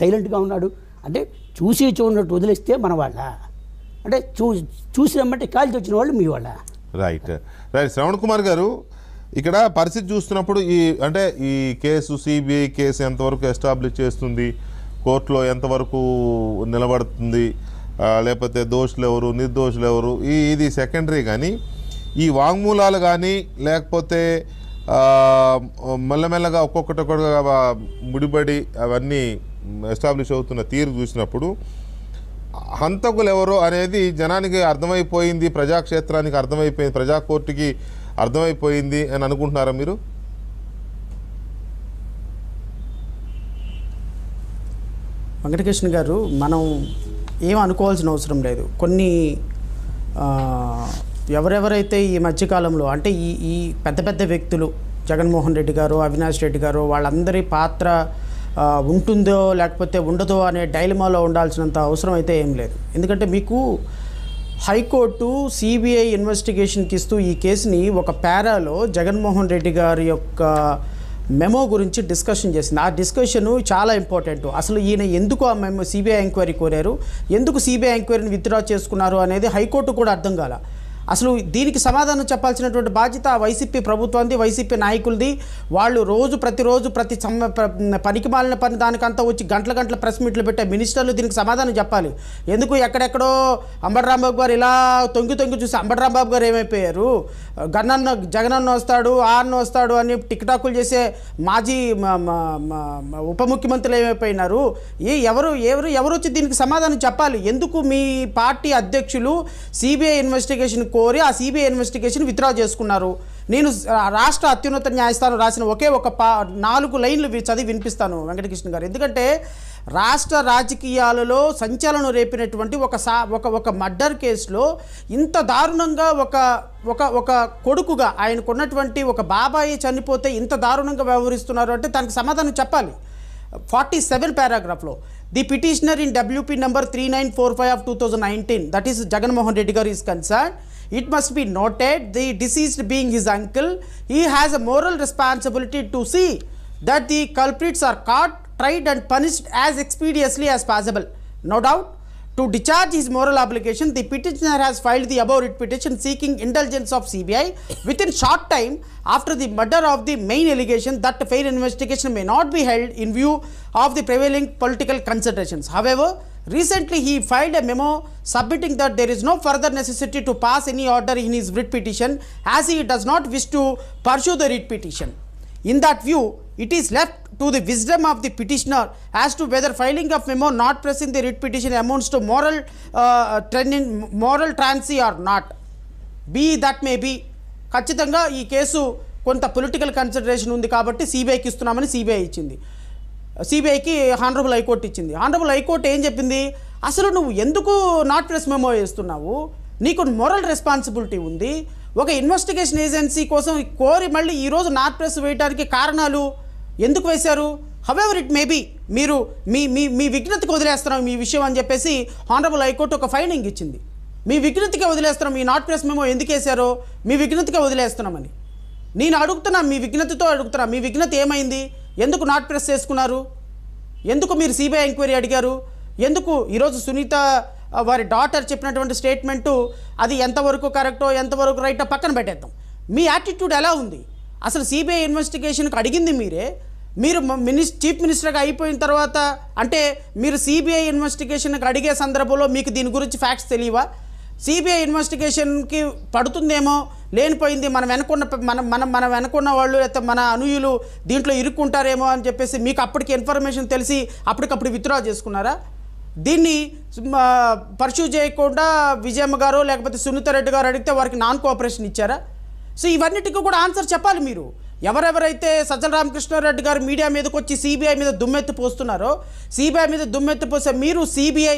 సైలెంట్గా ఉన్నాడు అంటే చూసి చూడనట్టు వదిలేస్తే మన వాళ్ళ అంటే చూ చూసి రమ్మంటే కాల్చి వచ్చిన వాళ్ళు మీ వాళ్ళ రైట్ రైట్ శ్రవణ్ కుమార్ గారు ఇక్కడ పరిస్థితి చూస్తున్నప్పుడు ఈ అంటే ఈ కేసు సిబిఐ కేసు ఎంతవరకు ఎస్టాబ్లిష్ చేస్తుంది కోర్టులో ఎంతవరకు నిలబడుతుంది లేకపోతే దోషులు ఎవరు నిర్దోషులు ఎవరు ఈ ఇది సెకండరీ కానీ ఈ వాంగ్మూలాలు కానీ లేకపోతే మెల్లమెల్లగా ఒక్కొక్కటి ఒక్కొక్క ముడిపడి అవన్నీ ఎస్టాబ్లిష్ అవుతున్న తీరు చూసినప్పుడు హంతకులు ఎవరో అనేది జనానికి అర్థమైపోయింది ప్రజాక్షేత్రానికి అర్థమైపోయింది ప్రజా కోర్టుకి అర్థమైపోయింది అని అనుకుంటున్నారా మీరు వెంకటకృష్ణ గారు మనం ఏం అనుకోవాల్సిన అవసరం లేదు కొన్ని ఎవరెవరైతే ఈ మధ్యకాలంలో అంటే ఈ ఈ పెద్ద పెద్ద వ్యక్తులు జగన్మోహన్ రెడ్డి గారు అవినాష్ రెడ్డి గారు వాళ్ళందరి పాత్ర ఉంటుందో లేకపోతే ఉండదో అనే డైలమాలో ఉండాల్సినంత అవసరం అయితే ఏం లేదు ఎందుకంటే మీకు హైకోర్టు సిబిఐ ఇన్వెస్టిగేషన్కి ఇస్తూ ఈ కేసుని ఒక పారాలో జగన్మోహన్ రెడ్డి గారి యొక్క మెమో గురించి డిస్కషన్ చేసింది ఆ డిస్కషన్ చాలా ఇంపార్టెంట్ అసలు ఈయన ఎందుకు ఆ మెమో సిబిఐ ఎంక్వైరీ కోరారు ఎందుకు సిబిఐ ఎంక్వైరీని విత్డ్రా చేసుకున్నారు అనేది హైకోర్టు కూడా అర్థం కాల అసలు దీనికి సమాధానం చెప్పాల్సినటువంటి బాధ్యత వైసీపీ ప్రభుత్వంది వైసీపీ నాయకులది వాళ్ళు రోజు ప్రతిరోజు ప్రతి సమ పనికి మాలిన పని దానికంతా వచ్చి గంటల గంటల ప్రెస్ మీట్లు పెట్టే మినిస్టర్లు దీనికి సమాధానం చెప్పాలి ఎందుకు ఎక్కడెక్కడో రాంబాబు గారు ఇలా తొంగి తొంగి చూసి రాంబాబు గారు ఏమైపోయారు గన్నన్న జగనన్న వస్తాడు ఆన్న వస్తాడు అని టిక్టాకులు చేసే మాజీ ఉప ముఖ్యమంత్రులు ఏమైపోయినారు ఏ ఎవరు ఎవరు ఎవరు వచ్చి దీనికి సమాధానం చెప్పాలి ఎందుకు మీ పార్టీ అధ్యక్షులు సిబిఐ ఇన్వెస్టిగేషన్ కోరి ఆ సిబిఐ ఇన్వెస్టిగేషన్ విత్డ్రా చేసుకున్నారు నేను రాష్ట్ర అత్యున్నత న్యాయస్థానం రాసిన ఒకే ఒక పా నాలుగు లైన్లు చదివి వినిపిస్తాను వెంకటకృష్ణ గారు ఎందుకంటే రాష్ట్ర రాజకీయాలలో సంచలనం రేపినటువంటి ఒక సా ఒక ఒక మర్డర్ కేసులో ఇంత దారుణంగా ఒక ఒక ఒక కొడుకుగా ఆయనకున్నటువంటి ఒక బాబాయి చనిపోతే ఇంత దారుణంగా వ్యవహరిస్తున్నారు అంటే దానికి సమాధానం చెప్పాలి ఫార్టీ సెవెన్ పారాగ్రాఫ్లో the petitioner in WP number three nine four five of two thousand nineteen that is Jaganmohan Reddy గారు is concern It must be noted the deceased being his uncle, he has a moral responsibility to see that the culprits are caught, tried and punished as expeditiously as possible. No doubt, to discharge his moral obligation, the petitioner has filed the above writ petition seeking indulgence of CBI within short time after the murder of the main allegation that fair investigation may not be held in view of the prevailing political considerations. However, recently he filed a memo submitting that there is no further necessity to pass any order in his writ petition as he does not wish to pursue the writ petition. In that view it is left to the wisdom of the petitioner as to whether filing of memo not press in the writ petition amounts to moral trending moral ట్రాన్సీ or not be that may be ఖచ్చితంగా ఈ case కొంత political consideration ఉంది కాబట్టి సిబిఐకి ఇస్తున్నామని CBI ఇచ్చింది సిబిఐకి హాన్రబుల్ హైకోర్టు ఇచ్చింది హాన్రబుల్ హైకోర్టు ఏం చెప్పింది అసలు నువ్వు ఎందుకు నాట్ ప్రెస్ మెమో వేస్తున్నావు నీకు మోరల్ రెస్పాన్సిబిలిటీ ఉంది ఒక ఇన్వెస్టిగేషన్ ఏజెన్సీ కోసం కోరి మళ్ళీ ఈరోజు నాట్ ప్రెస్ వేయడానికి కారణాలు ఎందుకు వేశారు హవెవర్ ఇట్ మేబీ మీరు మీ మీ మీ విఘ్నతకు వదిలేస్తున్నాం మీ విషయం అని చెప్పేసి హానరబుల్ హైకోర్టు ఒక ఫైనింగ్ ఇచ్చింది మీ విఘ్నతకే వదిలేస్తున్నాం మీ నాట్ ప్రెస్ మేము ఎందుకు వేశారో మీ విఘ్నతకే వదిలేస్తున్నామని నేను అడుగుతున్నా మీ విఘ్నతతో అడుగుతున్నా మీ విఘ్నత ఏమైంది ఎందుకు నాట్ ప్రెస్ చేసుకున్నారు ఎందుకు మీరు సిబిఐ ఎంక్వైరీ అడిగారు ఎందుకు ఈరోజు సునీత వారి డాటర్ చెప్పినటువంటి స్టేట్మెంటు అది ఎంతవరకు కరెక్టో ఎంతవరకు రైటో పక్కన పెట్టేద్దాం మీ యాటిట్యూడ్ ఎలా ఉంది అసలు సిబిఐ ఇన్వెస్టిగేషన్కి అడిగింది మీరే మీరు మినిస్ చీఫ్ మినిస్టర్గా అయిపోయిన తర్వాత అంటే మీరు సిబిఐ ఇన్వెస్టిగేషన్కి అడిగే సందర్భంలో మీకు దీని గురించి ఫ్యాక్ట్స్ తెలియవా సిబిఐ ఇన్వెస్టిగేషన్కి పడుతుందేమో లేనిపోయింది మనం వెనుకున్న మనం మనం మనం వెనుకున్న వాళ్ళు లేకపోతే మన అనుయులు దీంట్లో ఇరుక్కుంటారేమో అని చెప్పేసి మీకు అప్పటికి ఇన్ఫర్మేషన్ తెలిసి అప్పటికప్పుడు విత్డ్రా చేసుకున్నారా దీన్ని పర్సూ చేయకుండా విజయమ్మ గారు లేకపోతే సునీతారెడ్డి గారు అడిగితే వారికి నాన్ కోఆపరేషన్ ఇచ్చారా సో ఇవన్నిటికీ కూడా ఆన్సర్ చెప్పాలి మీరు ఎవరెవరైతే సజ్జల రామకృష్ణారెడ్డి గారు మీడియా మీదకి వచ్చి సిబిఐ మీద దుమ్మెత్తి పోస్తున్నారో సిబిఐ మీద దుమ్మెత్తి పోస్తే మీరు సిబిఐ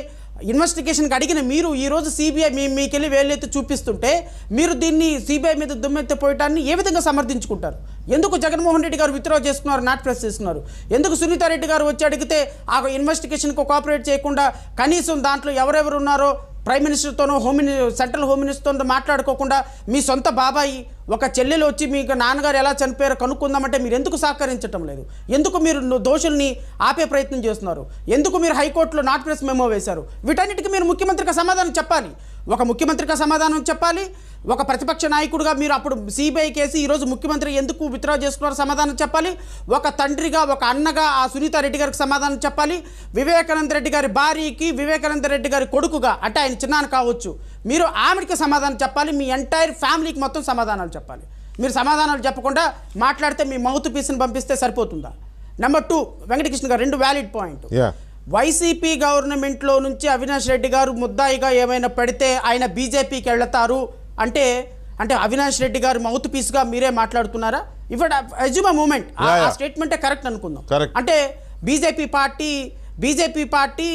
ఇన్వెస్టిగేషన్కి అడిగిన మీరు ఈరోజు సిబిఐ మీ మీకెళ్ళి వేలెత్తి చూపిస్తుంటే మీరు దీన్ని సిబిఐ మీద దుమ్మెత్తి పోయటాన్ని ఏ విధంగా సమర్థించుకుంటారు ఎందుకు జగన్మోహన్ రెడ్డి గారు విత్డ్రా చేసుకున్నారు నాట్ ప్రెస్ చేస్తున్నారు ఎందుకు సునీతారెడ్డి గారు వచ్చి అడిగితే ఆ ఇన్వెస్టిగేషన్కు కోఆపరేట్ చేయకుండా కనీసం దాంట్లో ఎవరెవరు ఉన్నారో ప్రైమ్ మినిస్టర్తోనో హోమ్ సెంట్రల్ హోమ్ మినిస్టర్తో మాట్లాడుకోకుండా మీ సొంత బాబాయి ఒక చెల్లెలు వచ్చి మీకు నాన్నగారు ఎలా చనిపోయారో కనుక్కుందామంటే మీరు ఎందుకు సహకరించటం లేదు ఎందుకు మీరు దోషుల్ని ఆపే ప్రయత్నం చేస్తున్నారు ఎందుకు మీరు హైకోర్టులో నాట్ ప్రెస్ మెమో వేశారు వీటన్నిటికీ మీరు ముఖ్యమంత్రికి సమాధానం చెప్పాలి ఒక ముఖ్యమంత్రికి సమాధానం చెప్పాలి ఒక ప్రతిపక్ష నాయకుడిగా మీరు అప్పుడు సిబిఐ కేసు ఈరోజు ముఖ్యమంత్రి ఎందుకు విత్డ్రా చేసుకున్నారో సమాధానం చెప్పాలి ఒక తండ్రిగా ఒక అన్నగా ఆ సునీత రెడ్డి గారికి సమాధానం చెప్పాలి వివేకానంద రెడ్డి గారి భార్యకి వివేకానంద రెడ్డి గారి కొడుకుగా అంటే ఆయన చిన్నాను కావచ్చు మీరు ఆమెకి సమాధానం చెప్పాలి మీ ఎంటైర్ ఫ్యామిలీకి మొత్తం సమాధానాలు చెప్పాలి మీరు సమాధానాలు చెప్పకుండా మాట్లాడితే మీ మౌత్ పీస్ని పంపిస్తే సరిపోతుందా నెంబర్ టూ వెంకటకృష్ణ గారు రెండు వ్యాలిడ్ పాయింట్ వైసీపీ గవర్నమెంట్లో నుంచి అవినాష్ రెడ్డి గారు ముద్దాయిగా ఏమైనా పెడితే ఆయన బీజేపీకి వెళతారు అంటే అంటే అవినాష్ రెడ్డి గారు మౌత్ పీస్గా మీరే మాట్లాడుతున్నారా ఇఫ్ అజ్యూమ్ మూమెంట్ స్టేట్మెంటే కరెక్ట్ అనుకుందాం అంటే BJP party BJP party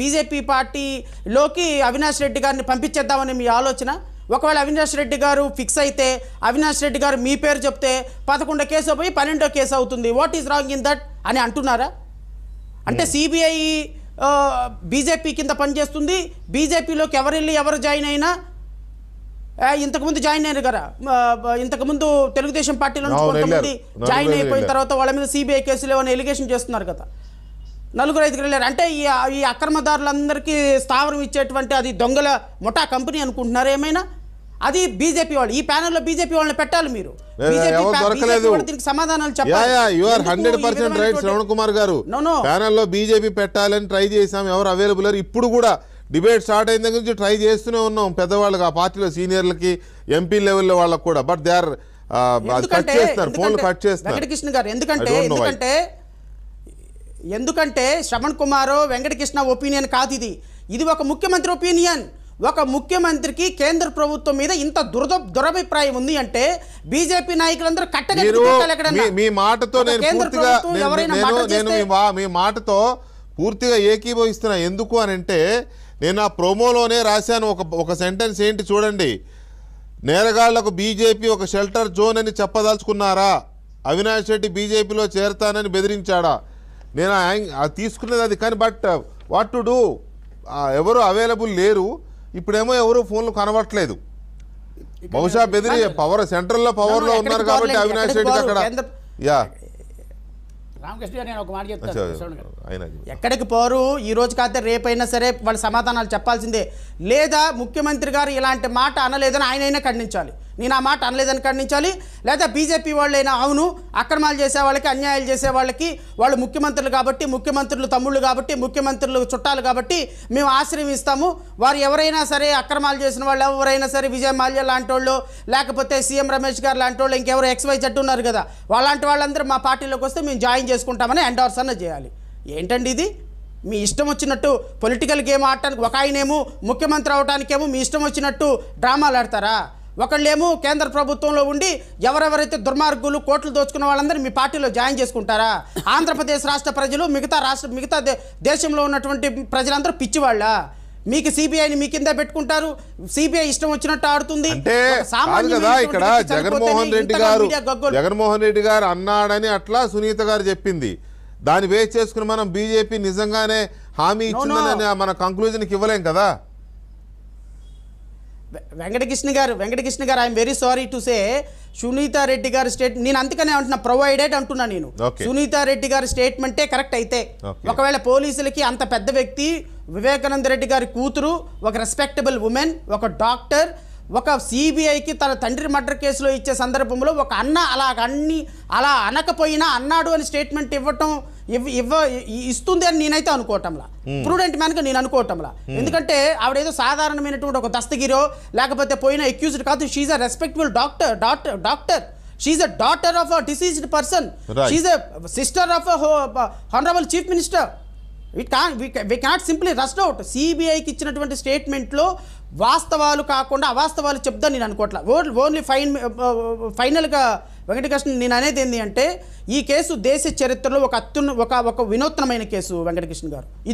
BJP పార్టీలోకి అవినాష్ రెడ్డి గారిని పంపించేద్దామని మీ ఆలోచన ఒకవేళ అవినాష్ రెడ్డి గారు ఫిక్స్ అయితే అవినాష్ రెడ్డి గారు మీ పేరు చెప్తే పదకొండో కేసు పోయి పన్నెండో కేసు అవుతుంది what is wrong in that అని అంటున్నారా అంటే సిబిఐ బీజేపీ కింద పనిచేస్తుంది బీజేపీలోకి ఎవరు వెళ్ళి ఎవరు జాయిన్ అయినా ఇంతకుముందు జాయిన్ అయ్యారు కదా ఇంతకుముందు తెలుగుదేశం పార్టీలో కొంతమంది జాయిన్ అయిపోయిన తర్వాత వాళ్ళ మీద సిబిఐ కేసులు ఏమైనా ఎలిగేషన్ చేస్తున్నారు కదా నలుగురు ఐదుగురు వెళ్ళారు అంటే ఈ ఈ అక్రమదారులందరికీ స్థావరం ఇచ్చేటువంటి అది దొంగల ముఠా కంపెనీ అనుకుంటున్నారు ఏమైనా అది బీజేపీ వాళ్ళు ఈ ప్యానెల్లో బీజేపీ వాళ్ళని పెట్టాలి మీరు సమాధానాలు కుమార్ గారు ప్యానెల్లో పెట్టాలని ట్రై చేసాం ఎవరు అవైలబుల్ ఇప్పుడు కూడా డిబేట్ స్టార్ట్ అయిన దగ్గర నుంచి ట్రై చేస్తూనే ఉన్నాం పెద్దవాళ్ళకి ఆ పార్టీలో సీనియర్లకి ఎంపీ లెవెల్లో వాళ్ళకి కూడా బట్ దే ఆర్ కట్ ఫోన్లు కట్ చేస్తారు వెంకటకృష్ణ గారు ఎందుకంటే ఎందుకంటే ఎందుకంటే శ్రవణ్ కుమార్ వెంకటకృష్ణ ఒపీనియన్ కాదు ఇది ఇది ఒక ముఖ్యమంత్రి ఒపీనియన్ ఒక ముఖ్యమంత్రికి కేంద్ర ప్రభుత్వం మీద ఇంత దురద దురభిప్రాయం ఉంది అంటే బీజేపీ నాయకులందరూ కట్టగలి మీ మాటతో నేను మీ మాటతో పూర్తిగా ఏకీభవిస్తున్నా ఎందుకు అని అంటే నేను ఆ ప్రోమోలోనే రాశాను ఒక ఒక సెంటెన్స్ ఏంటి చూడండి నేరగాళ్లకు బీజేపీ ఒక షెల్టర్ జోన్ అని చెప్పదలుచుకున్నారా అవినాష్ రెడ్డి బీజేపీలో చేరతానని బెదిరించాడా నేను తీసుకునేది అది కానీ బట్ వాట్ టు డూ ఎవరు అవైలబుల్ లేరు ఇప్పుడేమో ఎవరు ఫోన్లు కనబడట్లేదు బహుశా బెదిరి పవర్ సెంట్రల్లో పవర్లో ఉన్నారు కాబట్టి అవినాష్ రెడ్డి అక్కడ యా రామకృష్ణ నేను ఒక మాట చెప్తాను ఎక్కడికి పోరు ఈ రోజు కాస్త రేపైనా సరే వాళ్ళు సమాధానాలు చెప్పాల్సిందే లేదా ముఖ్యమంత్రి గారు ఇలాంటి మాట అనలేదని ఆయనైనా ఖండించాలి నేను ఆ మాట అనలేదని ఖండించాలి లేదా బీజేపీ వాళ్ళైనా అవును అక్రమాలు చేసే వాళ్ళకి అన్యాయాలు చేసే వాళ్ళకి వాళ్ళు ముఖ్యమంత్రులు కాబట్టి ముఖ్యమంత్రులు తమ్ముళ్ళు కాబట్టి ముఖ్యమంత్రులు చుట్టాలు కాబట్టి మేము ఆశ్రయం ఇస్తాము వారు ఎవరైనా సరే అక్రమాలు చేసిన వాళ్ళు ఎవరైనా సరే విజయ్ మాల్యా లాంటి వాళ్ళు లేకపోతే సీఎం రమేష్ గారు లాంటి వాళ్ళు ఇంకెవరు ఎక్స్వై జట్టు ఉన్నారు కదా వాళ్ళంటి వాళ్ళందరూ మా పార్టీలోకి వస్తే మేము జాయిన్ చేసుకుంటామని ఎండవర్స్ అన్న చేయాలి ఏంటండి ఇది మీ ఇష్టం వచ్చినట్టు పొలిటికల్ గేమ్ ఆడటానికి ఒక ఆయనేమో ముఖ్యమంత్రి అవడానికేమో మీ ఇష్టం వచ్చినట్టు డ్రామాలు ఆడతారా ఒకళ్ళేమో కేంద్ర ప్రభుత్వంలో ఉండి ఎవరెవరైతే దుర్మార్గులు కోట్లు దోచుకున్న వాళ్ళందరూ మీ పార్టీలో జాయిన్ చేసుకుంటారా ఆంధ్రప్రదేశ్ రాష్ట్ర ప్రజలు మిగతా రాష్ట్ర మిగతా దేశంలో ఉన్నటువంటి ప్రజలందరూ పిచ్చివాళ్ళ మీకు సిబిఐని మీ కింద పెట్టుకుంటారు సిబిఐ ఇష్టం వచ్చినట్టు ఆడుతుంది కదా ఇక్కడ జగన్మోహన్ రెడ్డి గారు జగన్మోహన్ రెడ్డి గారు అన్నాడని అట్లా సునీత గారు చెప్పింది దాన్ని వేచి చేసుకుని మనం బీజేపీ నిజంగానే హామీ ఇచ్చిందని మన కంక్లూజన్కి ఇవ్వలేం కదా వెంకటకృష్ణ గారు వెంకటకృష్ణ గారు I'm very sorry to say Sunitha Reddy Reddy గారి స్టేట్ నేను అందుకనే అంటున్నా ప్రొవైడెడ్ అంటున్నా నేను సునీత రెడ్డి గారి స్టేట్మెంటే కరెక్ట్ అయితే ఒకవేళ పోలీసులకి అంత పెద్ద వ్యక్తి వివేకానంద రెడ్డి గారి కూతురు ఒక రెస్పెక్టబుల్ ఉమెన్ ఒక డాక్టర్ ఒక సిబిఐకి తన తండ్రి మర్డర్ కేసులో ఇచ్చే సందర్భంలో ఒక అన్న అలా అన్ని అలా అనకపోయినా అన్నాడు అని స్టేట్మెంట్ ఇవ్వటం ఇవ్వ ఇస్తుంది అని నేనైతే అనుకోవటంలా ప్రూడెంట్ మ్యాన్గా నేను అనుకోవటంలా ఎందుకంటే ఆవిడ ఏదో సాధారణమైనటువంటి ఒక దస్తగిరో లేకపోతే పోయిన ఎక్యూజ్డ్ కాదు she's a respectable doctor doctor doctor she's a daughter of a deceased person she's a sister of a chief minister we కా we cannot simply rust out సిబిఐకి ఇచ్చినటువంటి స్టేట్మెంట్లో వాస్తవాలు కాకుండా అవాస్తవాలు చెప్దా నేను అనుకోవట్లా ఓన్లీ ఫైన్ ఫైనల్గా వెంకటకృష్ణ నేను అనేది ఏంటి అంటే ఈ కేసు దేశ చరిత్రలో ఒక అత్యున్న ఒక ఒక వినూత్నమైన కేసు వెంకటకృష్ణ గారు